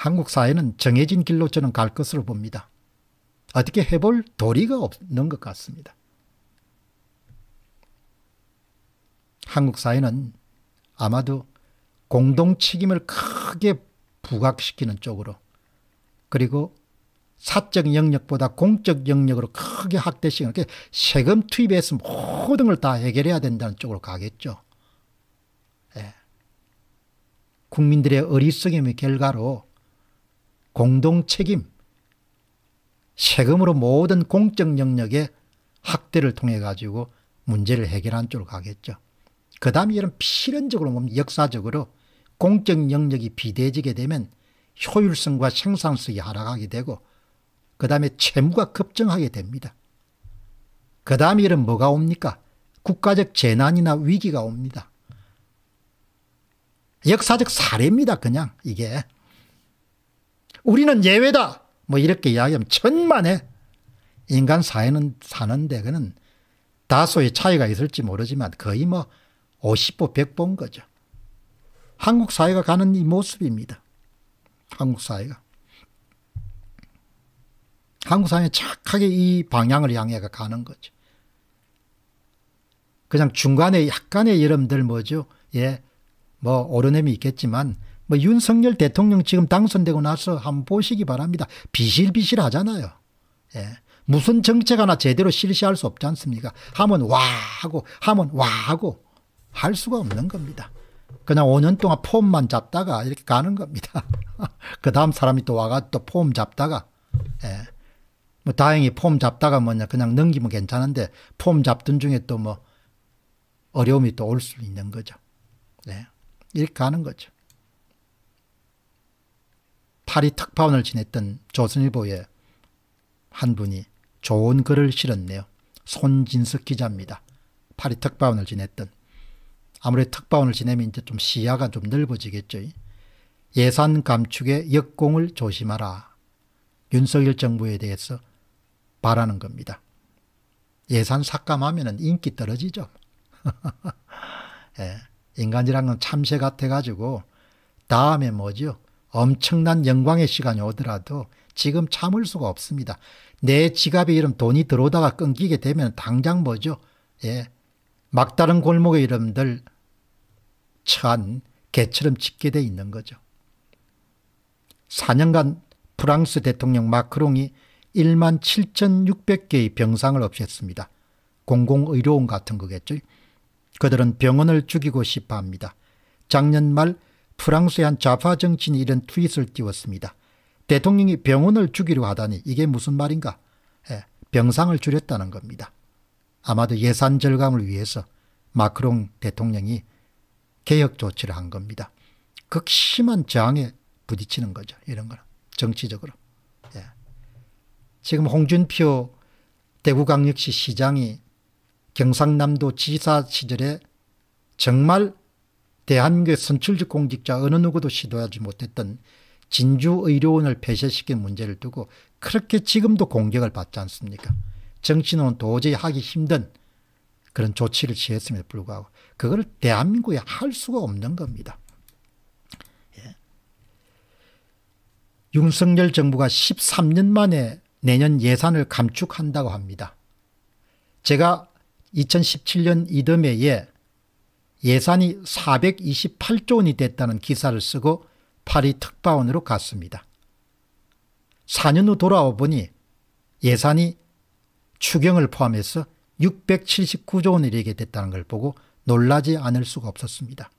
한국 사회는 정해진 길로 저는 갈 것으로 봅니다. 어떻게 해볼 도리가 없는 것 같습니다. 한국 사회는 아마도 공동 책임을 크게 부각시키는 쪽으로 그리고 사적 영역보다 공적 영역으로 크게 확대시키는 그러니까 세금 투입해서 모든 걸 다 해결해야 된다는 쪽으로 가겠죠. 예. 국민들의 어리석임의 결과로 공동 책임, 세금으로 모든 공적 영역에 학대를 통해 가지고 문제를 해결한 쪽으로 가겠죠. 그 다음에 이런 필연적으로 보면 역사적으로 공적 영역이 비대해지게 되면 효율성과 생산성이 하락하게 되고 그 다음에 채무가 급증하게 됩니다. 그 다음에 이런 뭐가 옵니까? 국가적 재난이나 위기가 옵니다. 역사적 사례입니다. 그냥 이게. 우리는 예외다. 뭐 이렇게 이야기하면 천만에 인간 사회는 사는 데는 그 다소의 차이가 있을지 모르지만 거의 뭐 50보 100보인 거죠. 한국 사회가 가는 이 모습입니다. 한국 사회가. 한국 사회는 착하게 이 방향을 향해 가는 거죠. 그냥 중간에 약간의 여러분들 뭐죠? 예, 뭐오르내미 있겠지만 뭐 윤석열 대통령 지금 당선되고 나서 한번 보시기 바랍니다. 비실비실 하잖아요. 예. 무슨 정책 하나 제대로 실시할 수 없지 않습니까? 하면 와 하고 하면 와 하고 할 수가 없는 겁니다. 그냥 5년 동안 폼만 잡다가 이렇게 가는 겁니다. 그 다음 사람이 또 와가 또 폼 잡다가 예. 뭐 다행히 폼 잡다가 뭐냐 그냥 넘기면 괜찮은데 폼 잡던 중에 또 뭐 어려움이 또 올 수 있는 거죠. 네. 이렇게 가는 거죠. 파리 특파원을 지냈던 조선일보에 한 분이 좋은 글을 실었네요. 손진석 기자입니다. 파리 특파원을 지냈던. 아무래도 특파원을 지내면 이제 좀 시야가 좀 넓어지겠죠. 예산 감축의 역공을 조심하라. 윤석열 정부에 대해서 바라는 겁니다. 예산 삭감하면 인기 떨어지죠. 예, 인간이란 건 참새 같아가지고 다음에 뭐죠? 엄청난 영광의 시간이 오더라도 지금 참을 수가 없습니다. 내 지갑에 이름 돈이 들어오다가 끊기게 되면 당장 뭐죠? 예. 막다른 골목의 이름들 처한 개처럼 짓게 돼 있는 거죠. 4년간 프랑스 대통령 마크롱이 1만 7,600개의 병상을 없앴습니다. 공공의료원 같은 거겠죠. 그들은 병원을 죽이고 싶어 합니다. 작년 말 프랑스의 한 좌파 정치인이 이런 트윗을 띄웠습니다. 대통령이 병원을 주기로 하다니 이게 무슨 말인가? 예, 병상을 줄였다는 겁니다. 아마도 예산 절감을 위해서 마크롱 대통령이 개혁 조치를 한 겁니다. 극심한 저항에 부딪히는 거죠. 이런 거는 정치적으로. 예. 지금 홍준표 대구광역시 시장이 경상남도 지사 시절에 정말 대한민국의 선출직 공직자 어느 누구도 시도하지 못했던 진주의료원을 폐쇄시킨 문제를 두고 그렇게 지금도 공격을 받지 않습니까? 정치는 도저히 하기 힘든 그런 조치를 취했음에도 불구하고 그걸 대한민국에 할 수가 없는 겁니다. 예. 윤석열 정부가 13년 만에 내년 예산을 감축한다고 합니다. 제가 2017년 이듬해에 예산이 428조 원이 됐다는 기사를 쓰고 파리 특파원으로 갔습니다. 4년 후 돌아오 보니 예산이 추경을 포함해서 679조 원을 이르게 됐다는 걸 보고 놀라지 않을 수가 없었습니다.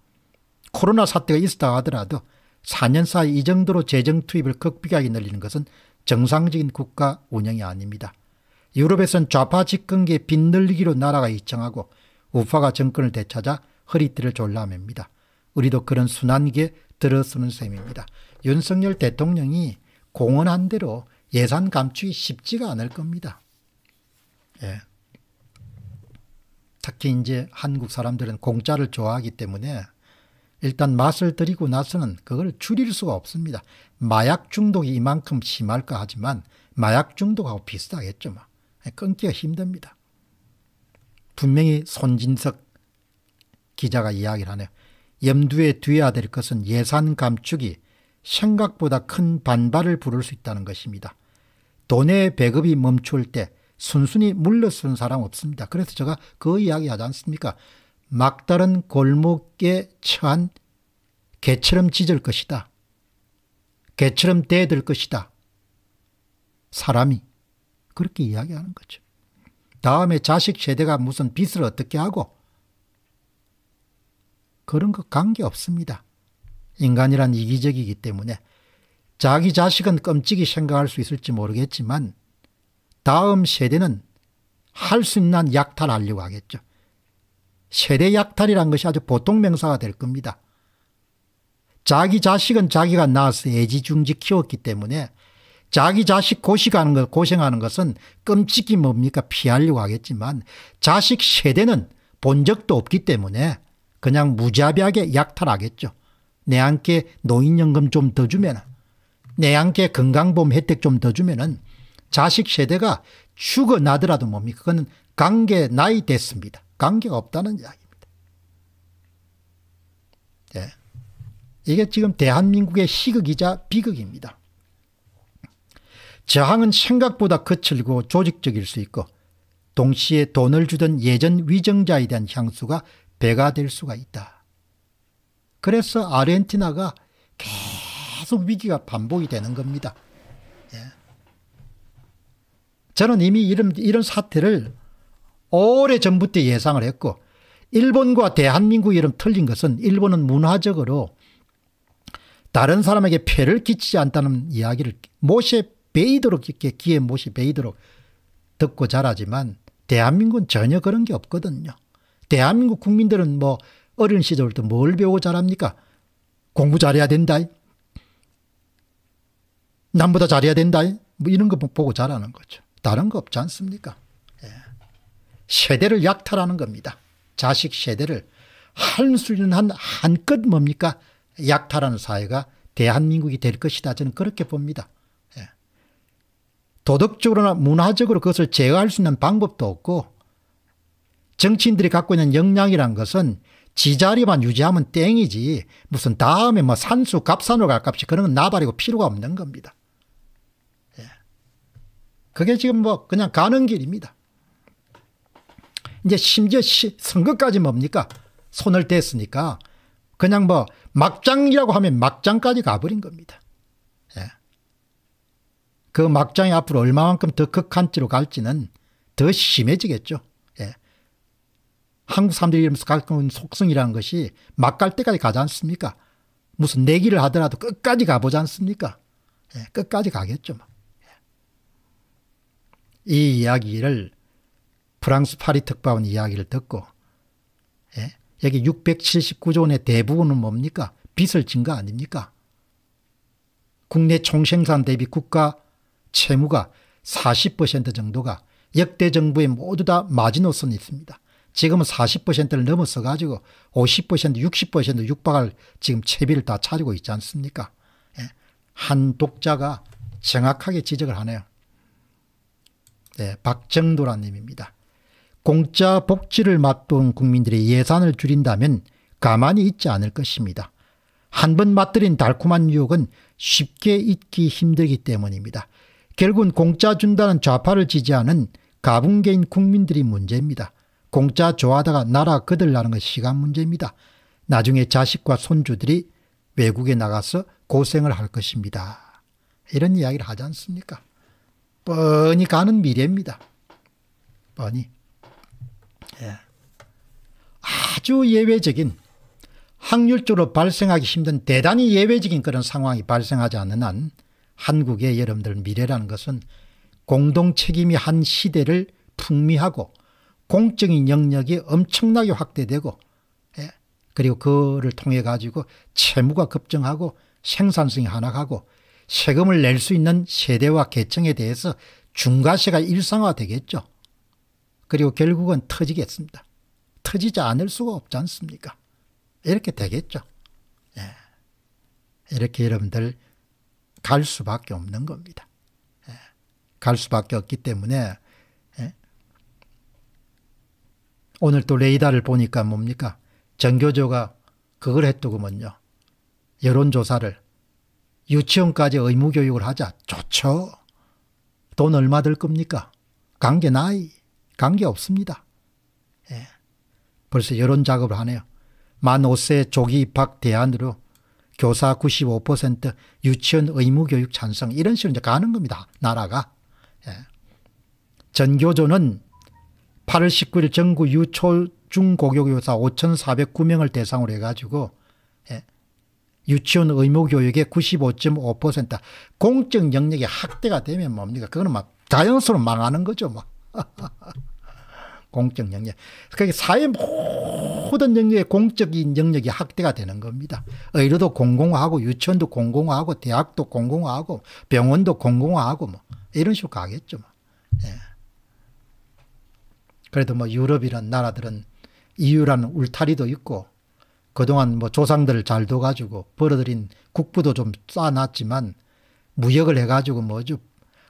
코로나 사태가 있었다 하더라도 4년 사이 이 정도로 재정 투입을 극비하게 늘리는 것은 정상적인 국가 운영이 아닙니다. 유럽에선 좌파 집권계의 빈늘리기로 나라가 이정하고 우파가 정권을 되찾아 허리띠를 졸라맵니다. 우리도 그런 순환기에 들어서는 셈입니다. 윤석열 대통령이 공언한 대로 예산 감축이 쉽지가 않을 겁니다. 예. 특히 이제 한국 사람들은 공짜를 좋아하기 때문에 일단 맛을 들이고 나서는 그걸 줄일 수가 없습니다. 마약 중독이 이만큼 심할까 하지만 마약 중독하고 비슷하겠죠. 뭐. 예, 끊기가 힘듭니다. 분명히 손진석 기자가 이야기를 하네요. 염두에 두어야 될 것은 예산 감축이 생각보다 큰 반발을 부를 수 있다는 것입니다. 돈의 배급이 멈출 때 순순히 물러선 사람 없습니다. 그래서 제가 그 이야기 하지 않습니까? 막다른 골목에 처한 개처럼 짖을 것이다. 개처럼 대들 것이다. 사람이 그렇게 이야기하는 거죠. 다음에 자식 세대가 무슨 빚을 어떻게 하고 그런 거 관계없습니다. 인간이란 이기적이기 때문에 자기 자식은 끔찍이 생각할 수 있을지 모르겠지만 다음 세대는 할 수 있는 한 약탈하려고 하겠죠. 세대 약탈이란 것이 아주 보통 명사가 될 겁니다. 자기 자식은 자기가 낳아서 애지중지 키웠기 때문에 자기 자식 고식하는 것, 고생하는 것은 끔찍이 뭡니까 피하려고 하겠지만 자식 세대는 본 적도 없기 때문에 그냥 무자비하게 약탈하겠죠. 내한께 노인연금 좀 더주면 내한께 건강보험 혜택 좀 더 주면은 자식 세대가 죽어나더라도 뭡니까? 그거 관계 나이 됐습니다. 관계가 없다는 이야기입니다. 예. 이게 지금 대한민국의 희극이자 비극입니다. 저항은 생각보다 거칠고 조직적일 수 있고 동시에 돈을 주던 예전 위정자에 대한 향수가 배가 될 수가 있다. 그래서 아르헨티나가 계속 위기가 반복이 되는 겁니다. 예. 저는 이미 이런, 이런 사태를 오래 전부터 예상을 했고 일본과 대한민국 이름 틀린 것은 일본은 문화적으로 다른 사람에게 폐를 끼치지 않다는 이야기를 못에 베이도록 이렇게 귀에 못이 베이도록 듣고 자라지만 대한민국은 전혀 그런 게 없거든요. 대한민국 국민들은 뭐 어린 시절부터 뭘 배우고 자랍니까? 공부 잘해야 된다. 남보다 잘해야 된다. 뭐 이런 거 보고 자라는 거죠. 다른 거 없지 않습니까? 예. 세대를 약탈하는 겁니다. 자식 세대를 할 수 있는 한 한껏 뭡니까? 약탈하는 사회가 대한민국이 될 것이다. 저는 그렇게 봅니다. 예. 도덕적으로나 문화적으로 그것을 제어할 수 있는 방법도 없고 정치인들이 갖고 있는 역량이란 것은 지자리만 유지하면 땡이지 무슨 다음에 뭐 산수 갑산으로 갈 값이 그런 건 나발이고 필요가 없는 겁니다. 예. 그게 지금 뭐 그냥 가는 길입니다. 이제 심지어 시, 선거까지 뭡니까? 손을 뗐으니까 그냥 뭐 막장이라고 하면 막장까지 가버린 겁니다. 예. 그 막장이 앞으로 얼마만큼 더 극한지로 갈지는 더 심해지겠죠. 한국 사람들이 이러면서 가끔 속성이라는 것이 막 갈 때까지 가지 않습니까? 무슨 내기를 하더라도 끝까지 가보지 않습니까? 예, 끝까지 가겠죠. 뭐. 예. 이 이야기를 프랑스 파리 특파원 이야기를 듣고 예? 여기 679조 원의 대부분은 뭡니까? 빚을 진 거 아닙니까? 국내 총생산 대비 국가 채무가 40% 정도가 역대 정부에 모두 다 마지노선이 있습니다. 지금은 40%를 넘어서 가지고 50% 60% 육박할 지금 채비를 다차리고 있지 않습니까? 예. 한 독자가 정확하게 지적을 하네요. 예, 박정도라님입니다. 공짜 복지를 맛본 국민들의 예산을 줄인다면 가만히 있지 않을 것입니다. 한 번 맛들인 달콤한 유혹은 쉽게 잊기 힘들기 때문입니다. 결국은 공짜 준다는 좌파를 지지하는 가분개인 국민들이 문제입니다. 공짜 좋아하다가 나라 거들라는 건 시간 문제입니다. 나중에 자식과 손주들이 외국에 나가서 고생을 할 것입니다. 이런 이야기를 하지 않습니까? 뻔히 가는 미래입니다. 뻔히. 예. 아주 예외적인 확률적으로 발생하기 힘든 대단히 예외적인 그런 상황이 발생하지 않는 한 한국의 여러분들 미래라는 것은 공동 책임이 한 시대를 풍미하고 공적인 영역이 엄청나게 확대되고 예? 그리고 그를 통해 가지고 채무가 급증하고 생산성이 하락하고 세금을 낼 수 있는 세대와 계층에 대해서 중과세가 일상화되겠죠. 그리고 결국은 터지겠습니다. 터지지 않을 수가 없지 않습니까? 이렇게 되겠죠. 예. 이렇게 여러분들 갈 수밖에 없는 겁니다. 예. 갈 수밖에 없기 때문에 오늘 또 레이더를 보니까 뭡니까? 전교조가 그걸 했더구먼요. 여론조사를. 유치원까지 의무교육을 하자. 좋죠. 돈 얼마 들 겁니까? 관계 나이? 관계 없습니다. 예. 벌써 여론 작업을 하네요. 만 5세 조기 입학 대안으로 교사 95%, 유치원 의무교육 찬성 이런 식으로 이제 가는 겁니다. 나라가. 예. 전교조는 8월 19일 전국 유초 중고교교사 5,409명을 대상으로 해가지고 예, 유치원 의무교육의 95.5% 공적 영역이 확대가 되면 뭡니까? 그거는 막 자연스러운 망하는 거죠. 뭐. 공적 영역. 그러니까 사회 모든 영역의 공적인 영역이 확대가 되는 겁니다. 의료도 공공화하고 유치원도 공공화하고 대학도 공공화하고 병원도 공공화하고 뭐 이런 식으로 가겠죠. 뭐. 예. 그래도 뭐 유럽이란 나라들은 이유라는 e 울타리도 있고 그동안 뭐 조상들을 잘 둬가지고 벌어들인 국부도 좀 쌓아놨지만 무역을 해가지고 뭐죠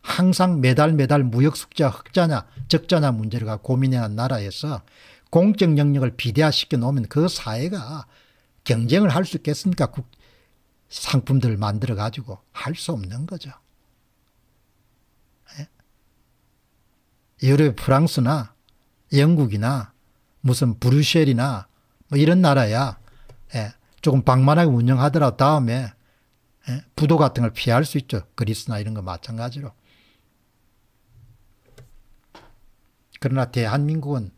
항상 매달 매달 무역 숙자 흑자냐 적자냐 문제를 고민해한 나라에서 공적 영역을 비대화시켜 놓으면 그 사회가 경쟁을 할 수 있겠습니까? 국, 상품들을 만들어 가지고 할 수 없는 거죠. 예? 유럽 프랑스나 영국이나 무슨 브루셀이나뭐 이런 나라야 예, 조금 방만하게 운영하더라도 다음에 예, 부도 같은 걸 피할 수 있죠. 그리스나 이런 거 마찬가지로. 그러나 대한민국은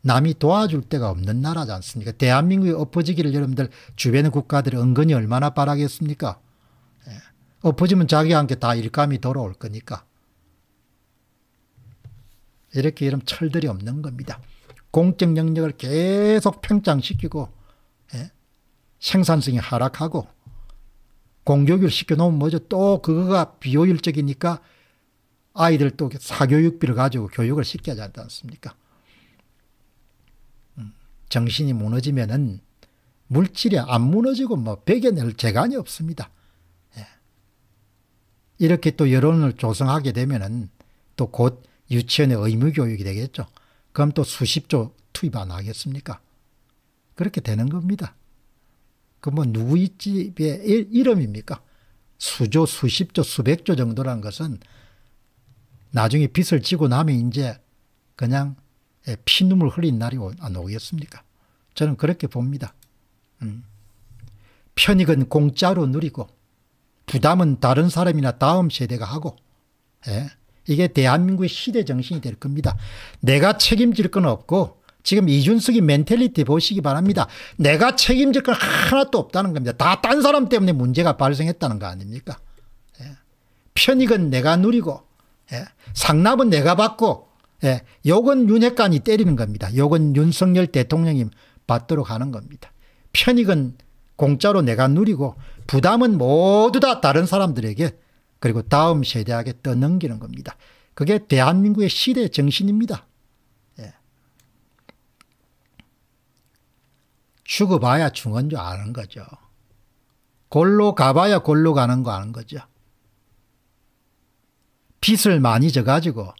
남이 도와줄 데가 없는 나라지 않습니까? 대한민국이 엎어지기를 여러분들 주변의 국가들이 은근히 얼마나 바라겠습니까? 예, 엎어지면 자기한테 다 일감이 돌아올 거니까. 이렇게 이런 철들이 없는 겁니다. 공적 영역을 계속 팽창시키고 예? 생산성이 하락하고 공교육을 시켜놓으면 뭐죠? 또 그거가 비효율적이니까 아이들 또 사교육비를 가지고 교육을 시켜야 하지 않습니까? 음, 정신이 무너지면은 물질이 안 무너지고 뭐 베겨낼 재간이 없습니다. 예. 이렇게 또 여론을 조성하게 되면은 또곧 유치원의 의무교육이 되겠죠. 그럼 또 수십조 투입 안 하겠습니까? 그렇게 되는 겁니다. 그뭐 누구의 집의 이름입니까? 수조, 수십조, 수백조 정도란 것은 나중에 빚을 지고 나면 이제 그냥 예, 피눈물 흘린 날이 안 오겠습니까? 저는 그렇게 봅니다. 음. 편익은 공짜로 누리고 부담은 다른 사람이나 다음 세대가 하고 예? 이게 대한민국의 시대 정신이 될 겁니다. 내가 책임질 건 없고 지금 이준석이 멘탈리티 보시기 바랍니다. 내가 책임질 건 하나도 없다는 겁니다. 다 딴 사람 때문에 문제가 발생했다는 거 아닙니까? 예. 편익은 내가 누리고 예. 상납은 내가 받고 예. 욕은 윤핵관이 때리는 겁니다. 욕은 윤석열 대통령이 받도록 하는 겁니다. 편익은 공짜로 내가 누리고 부담은 모두 다 다른 사람들에게 그리고 다음 세대에게 떠넘기는 겁니다. 그게 대한민국의 시대 정신입니다. 예. 죽어봐야 중헌 줄 아는 거죠. 골로 가봐야 골로 가는 거 아는 거죠. 빚을 많이 져가지고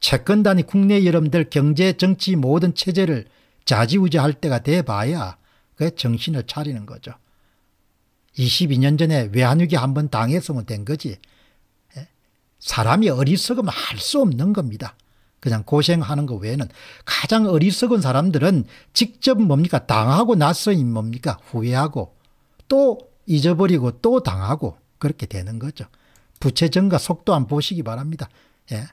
채권단이 국내 여러분들 경제, 정치 모든 체제를 자지우지할 때가 돼봐야 그 정신을 차리는 거죠. 22년 전에 외환위기 한 번 당했으면 뭐 된 거지. 예? 사람이 어리석으면 할 수 없는 겁니다. 그냥 고생하는 것 외에는 가장 어리석은 사람들은 직접 뭡니까? 당하고 나서인 뭡니까? 후회하고 또 잊어버리고 또 당하고 그렇게 되는 거죠. 부채 증가 속도 안 보시기 바랍니다. 예.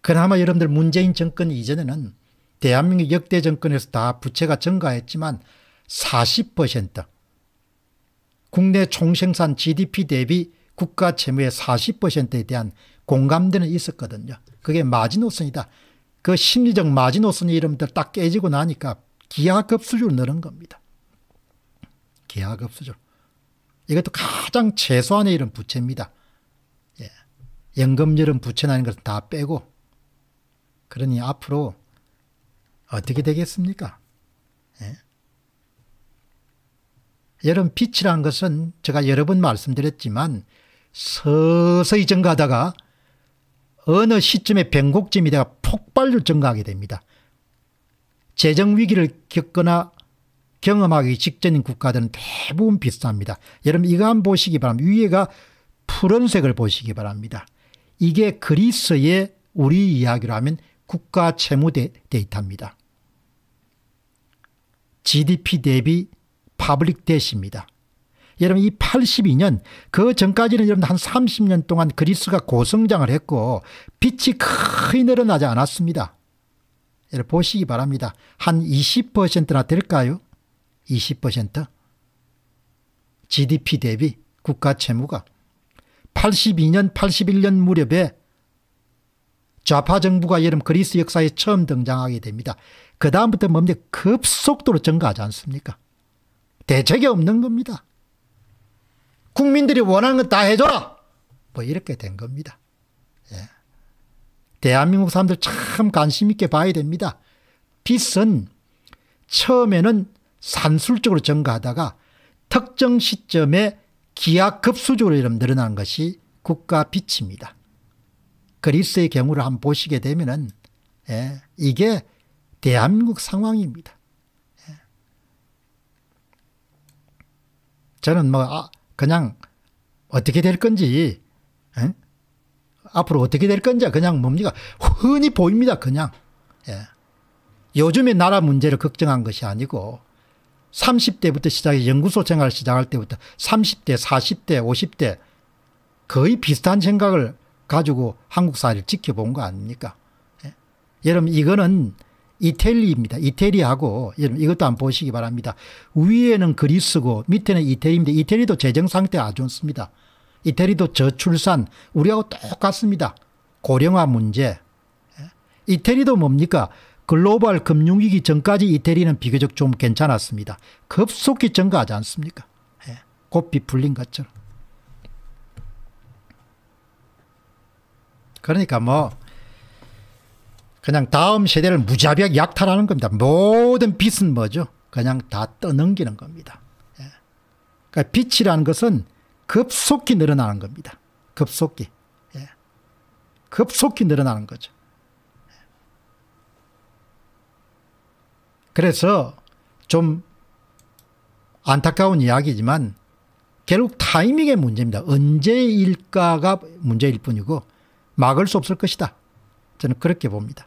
그나마 여러분들 문재인 정권 이전에는 대한민국 역대 정권에서 다 부채가 증가했지만 40% 국내 총생산 GDP 대비 국가 채무의 40%에 대한 공감대는 있었거든요. 그게 마지노선이다. 그 심리적 마지노선 이름들 딱 깨지고 나니까 기하급수적으로 늘은 겁니다. 기하급수적. 이것도 가장 최소한의 이런 부채입니다. 예. 연금률은 부채나는 것을 다 빼고 그러니 앞으로 어떻게 되겠습니까? 예. 여러분 빛이란 것은 제가 여러 번 말씀드렸지만 서서히 증가하다가 어느 시점에 변곡점이 되어 폭발로 증가하게 됩니다. 재정위기를 겪거나 경험하기 직전인 국가들은 대부분 비슷합니다. 여러분 이거 한번 보시기 바랍니다. 위에가 푸른색을 보시기 바랍니다. 이게 그리스의 우리 이야기로 하면 국가 채무 데이터입니다. GDP 대비 파블릭 대시입니다. 여러분 이 82년 그 전까지는 여러분 한 30년 동안 그리스가 고성장을 했고 빛이 크게 늘어나지 않았습니다. 여러분 보시기 바랍니다. 한 20%나 될까요? 20% GDP 대비 국가 채무가 82년 81년 무렵에 좌파 정부가 여름 그리스 역사에 처음 등장하게 됩니다. 그 다음부터 뭡니까 뭐 급속도로 증가하지 않습니까? 대책이 없는 겁니다. 국민들이 원하는 건다 해줘라! 뭐 이렇게 된 겁니다. 예. 대한민국 사람들 참 관심 있게 봐야 됩니다. 빚은 처음에는 산술적으로 증가하다가 특정 시점에 기하급수적으로 이름 늘어난 것이 국가 빚입니다. 그리스의 경우를 한번 보시게 되면 예, 이게 대한민국 상황입니다. 저는 뭐 아, 그냥 어떻게 될 건지 에? 예? 앞으로 어떻게 될 건지 그냥 뭡니까 흔히 보입니다 그냥 예. 요즘에 나라 문제를 걱정한 것이 아니고 30대부터 시작해 연구소 생활 시작할 때부터 30대 40대 50대 거의 비슷한 생각을 가지고 한국 사회를 지켜본 거 아닙니까 예. 여러분 이거는 이태리입니다. 이태리하고 이것도 안 보시기 바랍니다. 위에는 그리스고 밑에는 이태리인데 이태리도 재정 상태 아주 좋습니다. 이태리도 저출산 우리하고 똑같습니다. 고령화 문제. 예? 이태리도 뭡니까? 글로벌 금융위기 전까지 이태리는 비교적 좀 괜찮았습니다. 급속히 증가하지 않습니까? 곱비 예? 풀린 것처럼. 그러니까 뭐 그냥 다음 세대를 무자비하게 약탈하는 겁니다. 모든 빛은 뭐죠? 그냥 다 떠넘기는 겁니다. 예. 그러니까 빛이라는 것은 급속히 늘어나는 겁니다. 급속히. 예. 급속히 늘어나는 거죠. 예. 그래서 좀 안타까운 이야기지만 결국 타이밍의 문제입니다. 언제일까가 문제일 뿐이고 막을 수 없을 것이다. 저는 그렇게 봅니다.